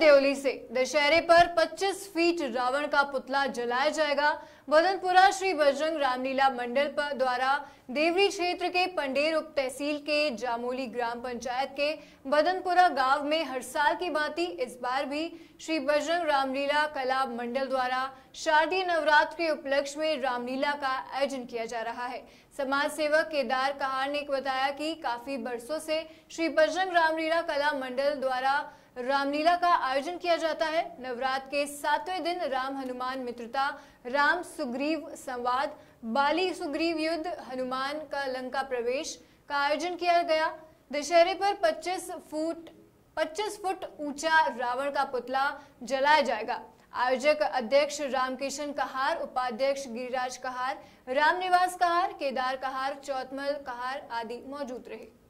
देवली से दशहरे पर 25 फीट रावण का पुतला जलाया जाएगा बदनपुरा श्री बजरंग रामलीला मंडल पर द्वारा देवरी क्षेत्र के पंडेर उप तहसील के जामोली ग्राम पंचायत के बदनपुरा गांव में हर साल की भांति इस बार भी श्री बजरंग रामलीला कला मंडल द्वारा शारदीय नवरात्र के उपलक्ष्य में रामलीला का आयोजन किया जा रहा है समाज सेवक केदार कहार ने बताया की काफी बरसों से श्री बजरंग रामलीला कला मंडल द्वारा रामलीला का आयोजन किया जाता है नवरात्र के सातवें दिन राम हनुमान मित्रता राम सुग्रीव संवाद बाली सुग्रीव युद्ध हनुमान का लंका प्रवेश का आयोजन किया गया दशहरे पर 25 फुट 25 फुट ऊंचा रावण का पुतला जलाया जाएगा आयोजक अध्यक्ष रामकिशन कहार उपाध्यक्ष गिरिराज कहार रामनिवास कहार केदार कहार चौथमल कहार आदि मौजूद रहे